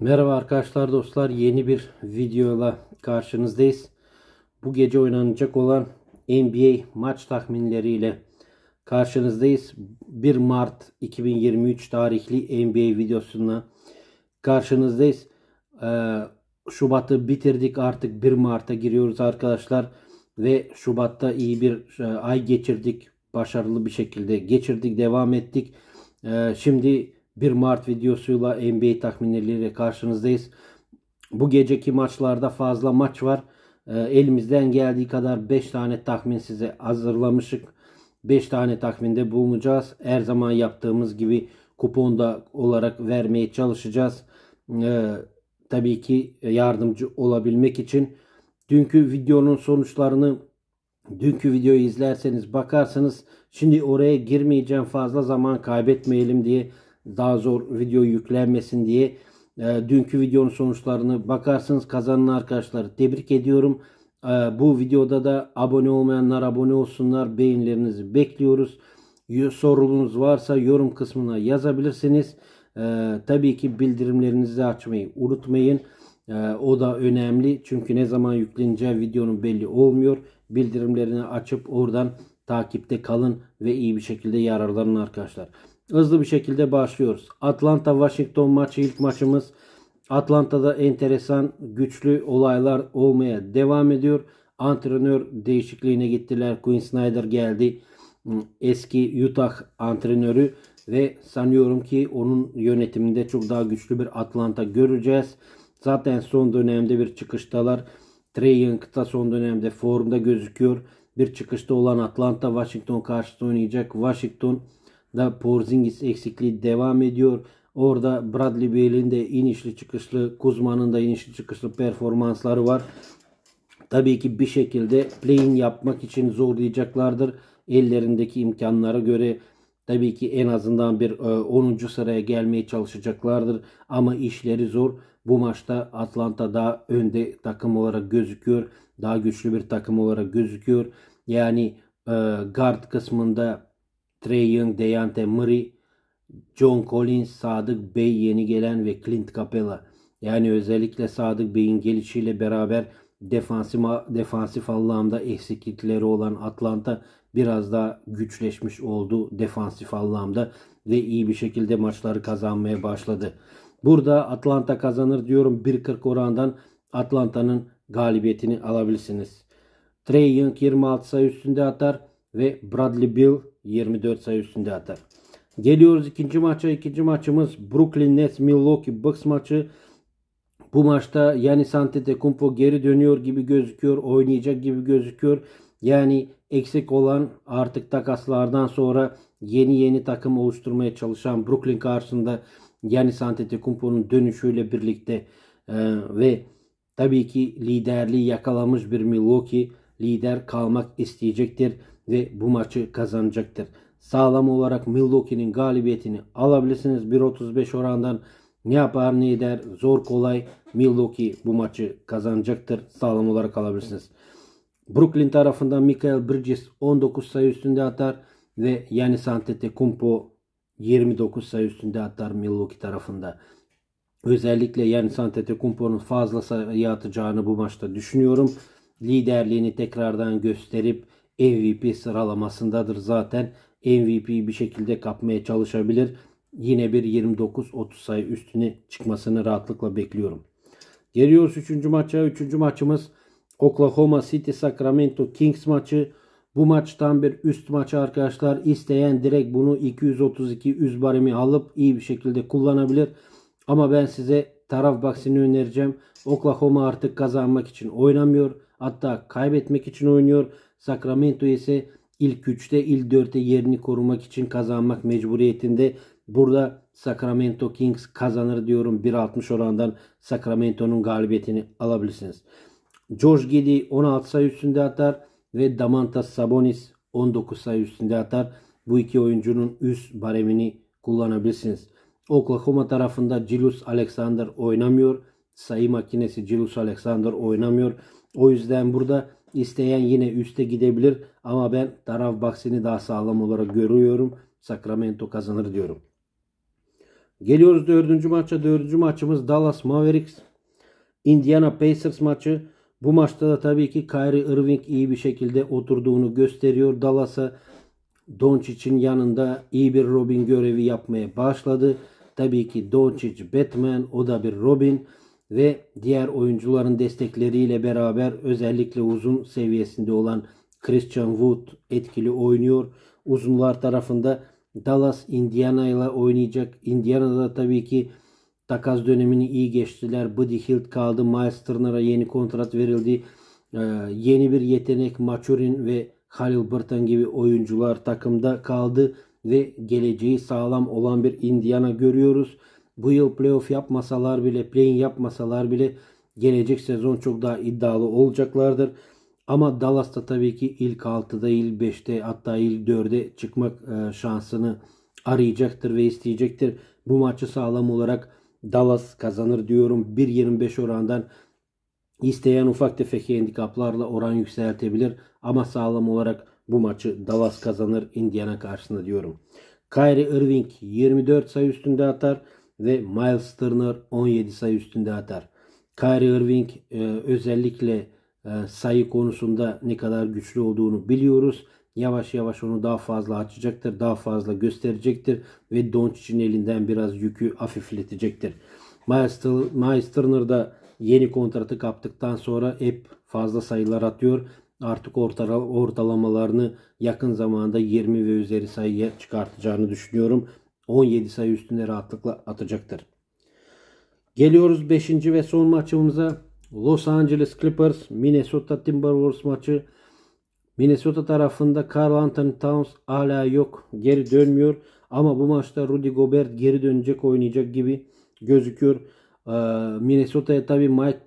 Merhaba arkadaşlar dostlar yeni bir videoyla karşınızdayız. Bu gece oynanacak olan NBA maç tahminleriyle karşınızdayız. 1 Mart 2023 tarihli NBA videosunda karşınızdayız. Ee, Şubat'ı bitirdik artık 1 Mart'a giriyoruz arkadaşlar. Ve Şubat'ta iyi bir e, ay geçirdik. Başarılı bir şekilde geçirdik devam ettik. Ee, şimdi bir Mart videosuyla NBA tahminleriyle karşınızdayız. Bu geceki maçlarda fazla maç var. Ee, elimizden geldiği kadar 5 tane tahmin size hazırlamışık. 5 tane tahminde bulunacağız. Her zaman yaptığımız gibi kuponda olarak vermeye çalışacağız. Ee, tabii ki yardımcı olabilmek için. Dünkü videonun sonuçlarını dünkü videoyu izlerseniz bakarsınız. Şimdi oraya girmeyeceğim fazla zaman kaybetmeyelim diye daha zor video yüklenmesin diye e, dünkü videonun sonuçlarını bakarsınız kazanan arkadaşlar tebrik ediyorum. E, bu videoda da abone olmayanlar abone olsunlar. Beğenilerinizi bekliyoruz. Sorunuz varsa yorum kısmına yazabilirsiniz. E, tabii ki bildirimlerinizi açmayı unutmayın. E, o da önemli. Çünkü ne zaman yükleneceği videonun belli olmuyor. Bildirimlerini açıp oradan takipte kalın ve iyi bir şekilde yararlanın arkadaşlar. Hızlı bir şekilde başlıyoruz. Atlanta-Washington maçı ilk maçımız. Atlanta'da enteresan güçlü olaylar olmaya devam ediyor. Antrenör değişikliğine gittiler. Quinn Snyder geldi. Hmm, eski Utah antrenörü ve sanıyorum ki onun yönetiminde çok daha güçlü bir Atlanta göreceğiz. Zaten son dönemde bir çıkıştalar. Trey Young da son dönemde formda gözüküyor. Bir çıkışta olan Atlanta Washington karşısında oynayacak. Washington'da Porzingis eksikliği devam ediyor. Orada Bradley Beal'in de inişli çıkışlı, Kuzma'nın da inişli çıkışlı performansları var. Tabii ki bir şekilde play'in yapmak için zorlayacaklardır. Ellerindeki imkanlara göre tabii ki en azından bir 10. E, sıraya gelmeye çalışacaklardır. Ama işleri zor. Bu maçta Atlanta daha önde takım olarak gözüküyor daha güçlü bir takım olarak gözüküyor. Yani e, guard kısmında Trey Young, Deante Murray, John Collins, Sadık Bey yeni gelen ve Clint Capela. Yani özellikle Sadık Bey'in gelişiyle beraber defansif, defansif anlamda eksiklikleri olan Atlanta biraz daha güçleşmiş oldu defansif anlamda ve iyi bir şekilde maçları kazanmaya başladı. Burada Atlanta kazanır diyorum 1.40 orandan Atlanta'nın galibiyetini alabilirsiniz. Trey Young 26 sayı üstünde atar ve Bradley Bill 24 sayı üstünde atar. Geliyoruz ikinci maça. İkinci maçımız Brooklyn Nets Milwaukee Bucks maçı. Bu maçta yani Antetokounmpo geri dönüyor gibi gözüküyor. Oynayacak gibi gözüküyor. Yani eksik olan artık takaslardan sonra yeni yeni takım oluşturmaya çalışan Brooklyn karşısında yani Antetokounmpo'nun dönüşüyle birlikte e, ve Tabii ki liderliği yakalamış bir Milwaukee lider kalmak isteyecektir ve bu maçı kazanacaktır. Sağlam olarak Milwaukee'nin galibiyetini alabilirsiniz. 1.35 orandan ne yapar ne eder zor kolay Milwaukee bu maçı kazanacaktır. Sağlam olarak alabilirsiniz. Brooklyn tarafından Michael Bridges 19 sayı üstünde atar ve Yanis Antetokounmpo 29 sayı üstünde atar Milwaukee tarafında. Özellikle yani Santetekumpo'nun fazla sayı atacağını bu maçta düşünüyorum. Liderliğini tekrardan gösterip MVP sıralamasındadır zaten. MVP'yi bir şekilde kapmaya çalışabilir. Yine bir 29-30 sayı üstüne çıkmasını rahatlıkla bekliyorum. Geliyoruz 3. maça. 3. maçımız Oklahoma City Sacramento Kings maçı. Bu maçtan bir üst maçı arkadaşlar. İsteyen direkt bunu 232 üst barimi alıp iyi bir şekilde kullanabilir. Ama ben size taraf baksini önereceğim. Oklahoma artık kazanmak için oynamıyor. Hatta kaybetmek için oynuyor. Sacramento ise ilk 3'te, ilk 4'te yerini korumak için kazanmak mecburiyetinde. Burada Sacramento Kings kazanır diyorum. 1.60 orandan Sacramento'nun galibiyetini alabilirsiniz. George Giddy 16 sayı üstünde atar ve Damantas Sabonis 19 sayı üstünde atar. Bu iki oyuncunun üst baremini kullanabilirsiniz. Oklahoma tarafında Julius Alexander oynamıyor. Sayı makinesi Julius Alexander oynamıyor. O yüzden burada isteyen yine üste gidebilir ama ben taraf baksini daha sağlam olarak görüyorum. Sacramento kazanır diyorum. Geliyoruz dördüncü maça. Dördüncü maçımız Dallas Mavericks. Indiana Pacers maçı. Bu maçta da tabii ki Kyrie Irving iyi bir şekilde oturduğunu gösteriyor. Dallas'a Doncic'in yanında iyi bir Robin görevi yapmaya başladı. Tabii ki Doncic, Batman, o da bir Robin ve diğer oyuncuların destekleriyle beraber özellikle uzun seviyesinde olan Christian Wood etkili oynuyor. Uzunlar tarafında Dallas Indiana ile oynayacak. Indiana'da tabii ki takas dönemini iyi geçtiler. Buddy Hield kaldı. Miles Turner'a yeni kontrat verildi. Ee, yeni bir yetenek Machurin ve Halil Burton gibi oyuncular takımda kaldı ve geleceği sağlam olan bir Indiana görüyoruz. Bu yıl playoff yapmasalar bile, play-in yapmasalar bile gelecek sezon çok daha iddialı olacaklardır. Ama Dallas da tabii ki ilk 6'da, ilk 5'te hatta ilk 4'e çıkmak e, şansını arayacaktır ve isteyecektir. Bu maçı sağlam olarak Dallas kazanır diyorum. 1.25 orandan isteyen ufak tefek handikaplarla oran yükseltebilir. Ama sağlam olarak bu maçı Dallas kazanır Indiana karşısında diyorum. Kyrie Irving 24 sayı üstünde atar ve Miles Turner 17 sayı üstünde atar. Kyrie Irving e, özellikle e, sayı konusunda ne kadar güçlü olduğunu biliyoruz. Yavaş yavaş onu daha fazla açacaktır, daha fazla gösterecektir ve Doncic'in elinden biraz yükü hafifletecektir. Miles Turner da yeni kontratı kaptıktan sonra hep fazla sayılar atıyor artık orta, ortalamalarını yakın zamanda 20 ve üzeri sayıya çıkartacağını düşünüyorum. 17 sayı üstüne rahatlıkla atacaktır. Geliyoruz 5. ve son maçımıza. Los Angeles Clippers Minnesota Timberwolves maçı. Minnesota tarafında Carl Anthony Towns hala yok. Geri dönmüyor. Ama bu maçta Rudy Gobert geri dönecek oynayacak gibi gözüküyor. Ee, Minnesota'ya tabi Mike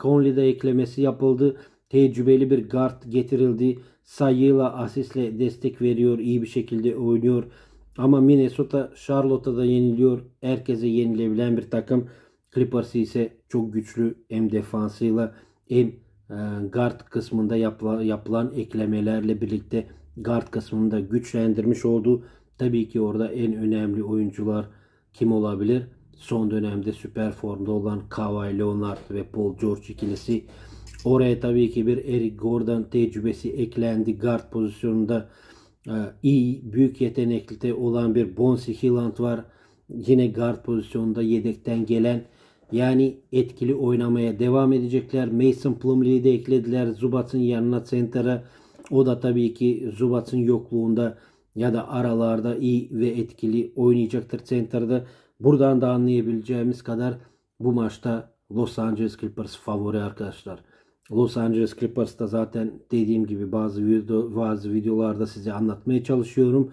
Conley de eklemesi yapıldı tecrübeli bir guard getirildi. Sayıyla asistle destek veriyor. iyi bir şekilde oynuyor. Ama Minnesota da yeniliyor. Herkese yenilebilen bir takım. Clippers ise çok güçlü hem defansıyla hem e, guard kısmında yapılan, yapılan eklemelerle birlikte guard kısmında güçlendirmiş oldu. Tabii ki orada en önemli oyuncular kim olabilir? Son dönemde süper formda olan Kawhi Leonard ve Paul George ikilisi Oraya tabii ki bir Eric Gordon tecrübesi eklendi. Guard pozisyonunda e, iyi, büyük yetenekli olan bir Bonsi Hilland var. Yine guard pozisyonunda yedekten gelen yani etkili oynamaya devam edecekler. Mason Plumlee'yi de eklediler. Zubat'ın yanına center'a. O da tabii ki Zubat'ın yokluğunda ya da aralarda iyi ve etkili oynayacaktır center'da. Buradan da anlayabileceğimiz kadar bu maçta Los Angeles Clippers favori arkadaşlar. Los Angeles Clippers'ta zaten dediğim gibi bazı video, bazı videolarda size anlatmaya çalışıyorum.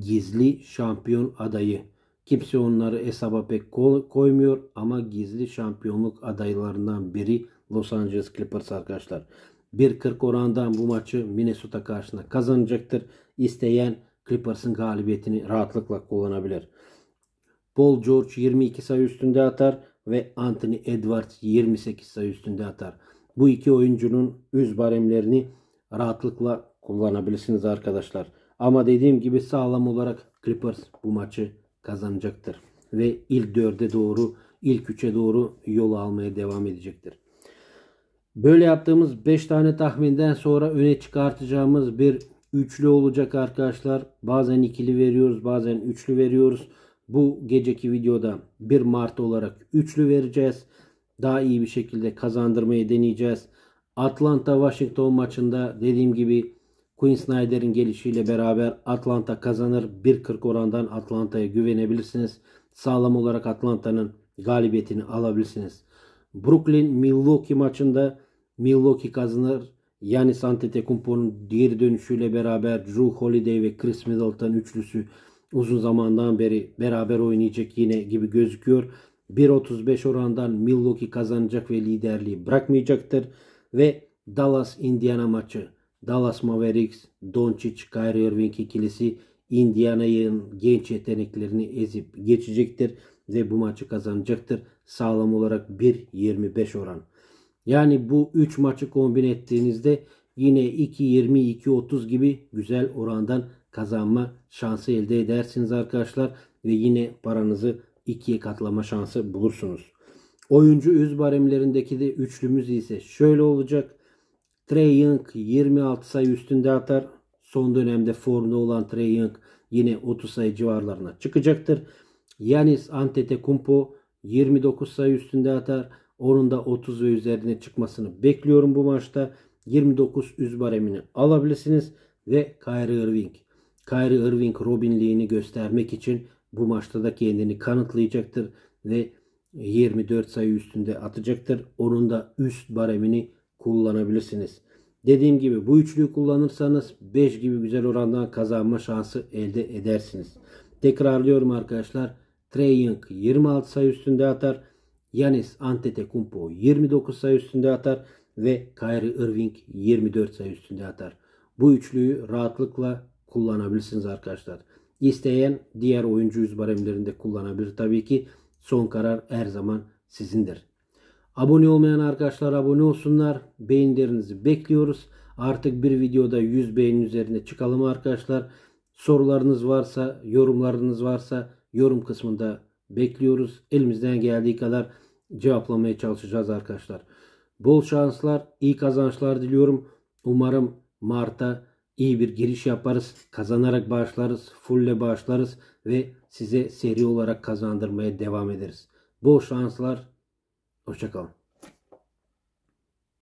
Gizli şampiyon adayı. Kimse onları hesaba pek koymuyor ama gizli şampiyonluk adaylarından biri Los Angeles Clippers arkadaşlar. 1.40 orandan bu maçı Minnesota karşısında kazanacaktır. İsteyen Clippers'ın galibiyetini rahatlıkla kullanabilir. Paul George 22 sayı üstünde atar ve Anthony Edwards 28 sayı üstünde atar. Bu iki oyuncunun üz baremlerini rahatlıkla kullanabilirsiniz arkadaşlar. Ama dediğim gibi sağlam olarak Clippers bu maçı kazanacaktır. Ve ilk dörde doğru, ilk üçe doğru yol almaya devam edecektir. Böyle yaptığımız 5 tane tahminden sonra öne çıkartacağımız bir üçlü olacak arkadaşlar. Bazen ikili veriyoruz, bazen üçlü veriyoruz. Bu geceki videoda 1 Mart olarak üçlü vereceğiz daha iyi bir şekilde kazandırmayı deneyeceğiz. Atlanta-Washington maçında dediğim gibi Quinn Snyder'in gelişiyle beraber Atlanta kazanır. 1.40 orandan Atlanta'ya güvenebilirsiniz. Sağlam olarak Atlanta'nın galibiyetini alabilirsiniz. Brooklyn-Milwaukee maçında Milwaukee kazanır. Yani Antetokounmpo'nun diğer dönüşüyle beraber Drew Holiday ve Chris Middleton üçlüsü uzun zamandan beri beraber oynayacak yine gibi gözüküyor. 1.35 orandan Milwaukee kazanacak ve liderliği bırakmayacaktır. Ve Dallas Indiana maçı. Dallas Mavericks, Doncic, Kyrie Irving ikilisi Indiana'nın genç yeteneklerini ezip geçecektir ve bu maçı kazanacaktır. Sağlam olarak 1.25 oran. Yani bu 3 maçı kombin ettiğinizde yine 2.20 2.30 gibi güzel orandan kazanma şansı elde edersiniz arkadaşlar ve yine paranızı ikiye katlama şansı bulursunuz. Oyuncu üz baremlerindeki de üçlümüz ise şöyle olacak. Trey Young 26 sayı üstünde atar. Son dönemde formda olan Trey Young yine 30 sayı civarlarına çıkacaktır. Yanis Antetokounmpo 29 sayı üstünde atar. Onun da 30 ve üzerine çıkmasını bekliyorum bu maçta. 29 üz baremini alabilirsiniz ve Kyrie Irving. Kyrie Irving Robinliğini göstermek için bu maçta da kendini kanıtlayacaktır ve 24 sayı üstünde atacaktır. Onun da üst baremini kullanabilirsiniz. Dediğim gibi bu üçlüyü kullanırsanız 5 gibi güzel orandan kazanma şansı elde edersiniz. Tekrarlıyorum arkadaşlar. Trey Young 26 sayı üstünde atar. Yanis Antetokounmpo 29 sayı üstünde atar ve Kyrie Irving 24 sayı üstünde atar. Bu üçlüyü rahatlıkla kullanabilirsiniz arkadaşlar isteyen diğer oyuncu yüz baremlerinde kullanabilir. Tabii ki son karar her zaman sizindir. Abone olmayan arkadaşlar abone olsunlar. Beğenilerinizi bekliyoruz. Artık bir videoda 100 beğenin üzerine çıkalım arkadaşlar. Sorularınız varsa, yorumlarınız varsa yorum kısmında bekliyoruz. Elimizden geldiği kadar cevaplamaya çalışacağız arkadaşlar. Bol şanslar, iyi kazançlar diliyorum. Umarım Mart'a iyi bir giriş yaparız, kazanarak bağışlarız, fulle bağışlarız ve size seri olarak kazandırmaya devam ederiz. Bol şanslar, hoşçakalın.